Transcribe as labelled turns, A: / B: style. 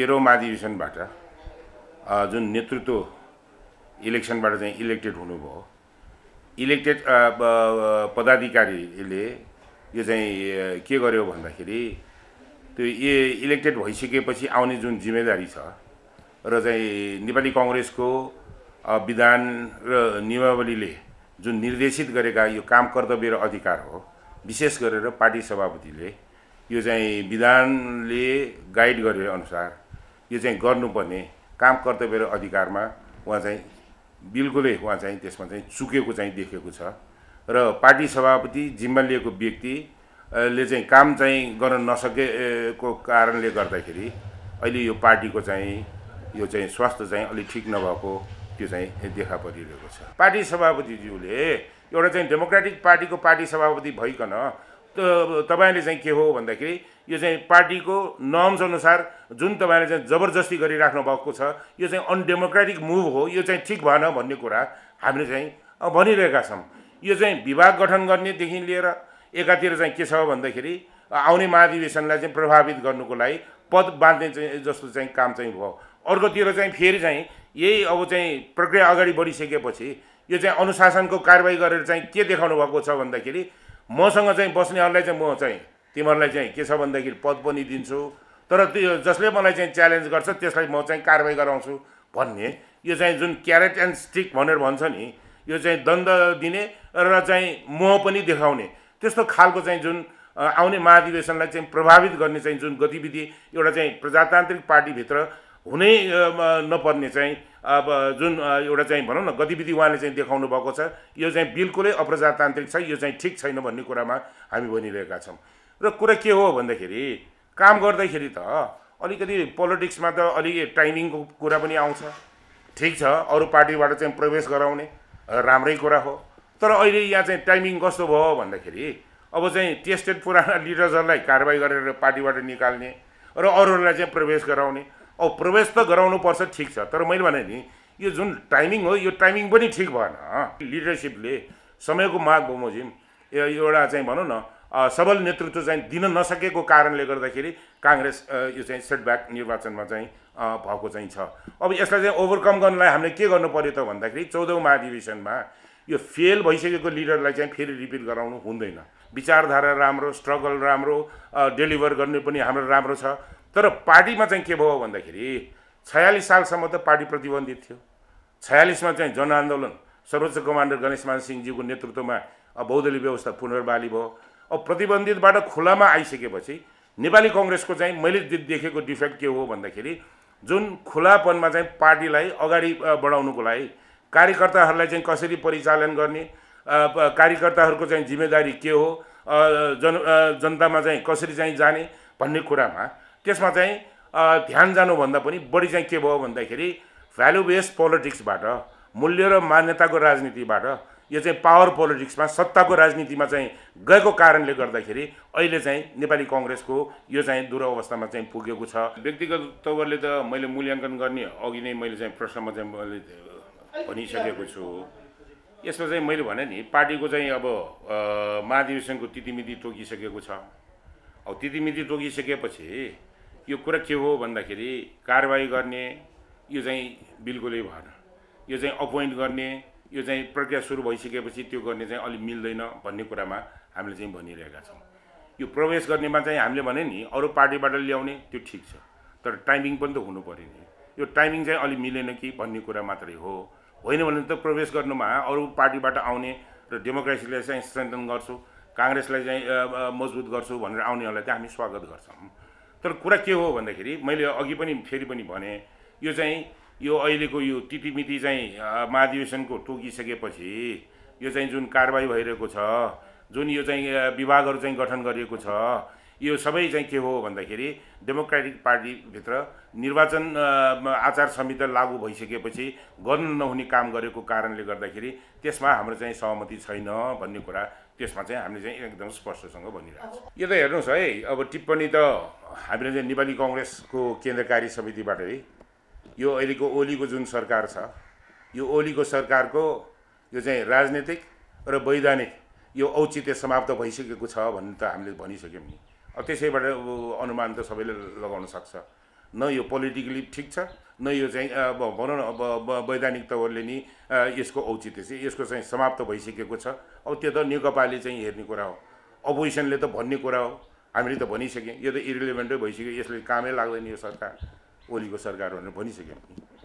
A: तेह्रौँ महाधिवेशनबाट जुन नेतृत्व इलेक्सनबाट चाहिँ इलेक्टेड हुनुभयो इलेक्टेड पदाधिकारीले यो चाहिँ के गर्यो भन्दाखेरि त्यो ए इलेक्टेड भइसकेपछि आउने जुन जिम्मेदारी छ र चाहिँ नेपाली कङ्ग्रेसको विधान र नियमावलीले जुन निर्देशित गरेका यो काम कर्तव्य र अधिकार हो विशेष गरेर पार्टी सभापतिले यो चाहिँ विधानले गाइड गरे अनुसार यो चाहिँ गर्नुपर्ने काम कर्तव्य अधिकारमा उहाँ चाहिँ बिल्कुलै उहाँ चाहिँ त्यसमा चाहिँ चुकेको चाहिँ देखेको छ र पार्टी सभापति जिम्मा लिएको व्यक्तिले चाहिँ काम चाहिँ गर्न नसकेको कारणले गर्दाखेरि अहिले यो पार्टीको चाहिँ यो चाहिँ स्वास्थ्य चाहिँ अलिक ठिक नभएको त्यो चाहिँ देखा परिरहेको छ पार्टी सभापतिज्यूले एउटा चाहिँ डेमोक्रेटिक पार्टीको पार्टी सभापति भइकन तपाईँले चाहिँ के हो भन्दाखेरि यो चाहिँ पार्टीको नर्म्स अनुसार जुन तपाईँले चाहिँ जबरजस्ती गरिराख्नु भएको छ यो चाहिँ अनडेमोक्रेटिक मुभ हो यो चाहिँ ठिक भएन भन्ने कुरा हामीले चाहिँ भनिरहेका छौँ यो चाहिँ विभाग गठन गर्नेदेखि लिएर एकातिर चाहिँ के छ भन्दाखेरि आउने महाधिवेशनलाई चाहिँ प्रभावित गर्नुको लागि पद बाँध्ने चाहिँ जस्तो चाहिँ काम चाहिँ भयो अर्कोतिर चाहिँ फेरि चाहिँ यही अब चाहिँ प्रक्रिया अगाडि बढिसकेपछि यो चाहिँ अनुशासनको कारवाही गरेर चाहिँ के देखाउनु भएको छ भन्दाखेरि मसँग चाहिँ बस्नेहरूलाई चाहिँ म चाहिँ तिमीहरूलाई चाहिँ के छ भनेदेखि पद पनि दिन्छु तर त्यो जसले मलाई चाहिँ च्यालेन्ज गर्छ त्यसलाई म चाहिँ कारवाही गराउँछु भन्ने यो चाहिँ जुन क्यारेट एन्ड स्टिक भनेर भन्छ नि यो चाहिँ दण्ड दिने र चाहिँ मोह पनि देखाउने त्यस्तो खालको चाहिँ जुन आउने महाधिवेशनलाई चाहिँ प्रभावित गर्ने चाहिँ जुन गतिविधि एउटा चाहिँ प्रजातान्त्रिक पार्टीभित्र हुनै नपर्ने चाहिँ अब जुन एउटा चाहिँ भनौँ न गतिविधि उहाँले चाहिँ देखाउनु भएको छ यो चाहिँ बिल्कुलै अप्रजातान्त्रिक छ यो चाहिँ ठिक छैन भन्ने कुरामा हामी भनिरहेका छौँ र कुरा के हो भन्दाखेरि काम गर्दाखेरि त अलिकति पोलिटिक्समा त अलिक टाइमिङको कुरा पनि आउँछ ठिक छ अरू पार्टीबाट चाहिँ प्रवेश गराउने राम्रै कुरा हो तर अहिले यहाँ चाहिँ टाइमिङ कस्तो भयो भन्दाखेरि अब चाहिँ टेस्टेड पुराना लिडर्सहरूलाई कारवाही गरेर पार्टीबाट निकाल्ने र अरूहरूलाई चाहिँ प्रवेश गराउने औ प्रवेश त गराउनुपर्छ ठिक छ तर मैले भने नि यो जुन टाइमिङ हो यो टाइमिङ पनि ठिक भएन लिडरसिपले समयको माग बमोजिम एउटा चाहिँ भनौँ न सबल नेतृत्व चाहिँ दिन नसकेको कारणले गर्दाखेरि काङ्ग्रेस यो चाहिँ सेटब्याक निर्वाचनमा चाहिँ भएको चाहिँ छ अब यसलाई चाहिँ ओभरकम गर्नलाई हामीले के गर्नु पर्यो त भन्दाखेरि चौधौँ महाधिवेशनमा यो फेल भइसकेको लिडरलाई चाहिँ फेरि रिपिट गराउनु हुँदैन विचारधारा राम्रो स्ट्रगल राम्रो डेलिभर गर्ने पनि हाम्रो राम्रो छ तर पार्टीमा चाहिँ के भयो भन्दाखेरि छयालिस सालसम्म त पार्टी प्रतिबन्धित थियो छयालिसमा चाहिँ जनआन्दोलन सर्वोच्च कमान्डर गणेशमान सिंहजीको नेतृत्वमा अब बौद्धली व्यवस्था पुनर्बाली भयो अब प्रतिबन्धितबाट खुलामा आइसकेपछि नेपाली कङ्ग्रेसको चाहिँ मैले देखेको डिफेक्ट के हो भन्दाखेरि जुन खुलापनमा चाहिँ पार्टीलाई अगाडि बढाउनुको लागि कार्यकर्ताहरूलाई चाहिँ कसरी परिचालन गर्ने कार्यकर्ताहरूको चाहिँ जिम्मेदारी के हो जन जनतामा चाहिँ कसरी चाहिँ जाने भन्ने कुरामा त्यसमा चाहिँ ध्यान जानुभन्दा पनि बढी चाहिँ के भयो भन्दाखेरि भ्यालु बेस पोलिटिक्सबाट मूल्य र मान्यताको राजनीतिबाट यो चाहिँ पावर पोलिटिक्समा सत्ताको राजनीतिमा चाहिँ गएको कारणले गर्दाखेरि अहिले चाहिँ नेपाली कङ्ग्रेसको यो चाहिँ दुरावस्थामा चाहिँ पुगेको छ व्यक्तिगत तवरले त मैले मूल्याङ्कन गर्ने अघि नै मैले चाहिँ प्रश्नमा चाहिँ मैले भनिसकेको छु यसमा चाहिँ मैले भने नि पार्टीको चाहिँ अब महाधिवेशनको तितिमिति तोकिसकेको छ अब तितिमिति तोकिसकेपछि यो कुरा के हो भन्दाखेरि कारवाही गर्ने यो चाहिँ बिल्कुलै भएन यो चाहिँ अपोइन्ट गर्ने यो चाहिँ प्रक्रिया सुरु भइसकेपछि त्यो गर्ने चाहिँ अलिक मिल्दैन भन्ने कुरामा हामीले चाहिँ भनिरहेका छौँ यो प्रवेश गर्नेमा चाहिँ हामीले भने नि अरू पार्टीबाट ल्याउने त्यो ठिक छ तर टाइमिङ पनि त हुनु पऱ्यो नि यो टाइमिङ चाहिँ अलिक मिलेन कि भन्ने कुरा मात्रै हो होइन भने त प्रवेश गर्नुमा अरू पार्टीबाट आउने र डेमोक्रेसीलाई चाहिँ स्ट्रेन्थन गर्छु काङ्ग्रेसलाई चाहिँ मजबुत गर्छु भनेर आउनेहरूलाई चाहिँ हामी स्वागत गर्छौँ तर कुरा के हो भन्दाखेरि मैले अघि पनि फेरि पनि भने यो चाहिँ यो अहिलेको यो तितिमिति चाहिँ महाधिवेशनको टोकिसकेपछि यो चाहिँ जुन कारवाही भइरहेको छ जुन यो चाहिँ विभागहरू चाहिँ गठन गरिएको छ यो सबै चाहिँ के हो भन्दाखेरि डेमोक्रेटिक पार्टीभित्र निर्वाचन आचार संहिता लागू भइसकेपछि गर्नु नहुने काम गरेको कारणले गर्दाखेरि त्यसमा हाम्रो चाहिँ सहमति छैन भन्ने कुरा त्यसमा चाहिँ हामीले चाहिँ एकदम स्पष्टसँग भनिरहेको छ यो त हेर्नुहोस् है अब टिप्पणी त हामीले चाहिँ नेपाली कङ्ग्रेसको केन्द्रकारी समितिबाट है यो अहिलेको ओलीको जुन सरकार छ यो ओलीको सरकारको यो चाहिँ राजनीतिक र वैधानिक यो औचित्य समाप्त भइसकेको छ भन्ने त हामीले भनिसक्यौँ नि त्यसैबाट अनुमान त सबैले लगाउन सक्छ न यो पोलिटिकली ठिक छ न यो चाहिँ अब भनौँ न अब वैधानिक तवरले नि यसको औचित्य चाहिँ यसको चाहिँ समाप्त भइसकेको छ अब त्यो त नेकपाले चाहिँ हेर्ने कुरा हो अपोजिसनले त भन्ने कुरा हो हामीले त भनिसक्यौँ यो त इरिलिभेन्टै भइसक्यो यसले कामै लाग्दैन यो सरकार ओलीको सरकार भनेर भनिसक्यौँ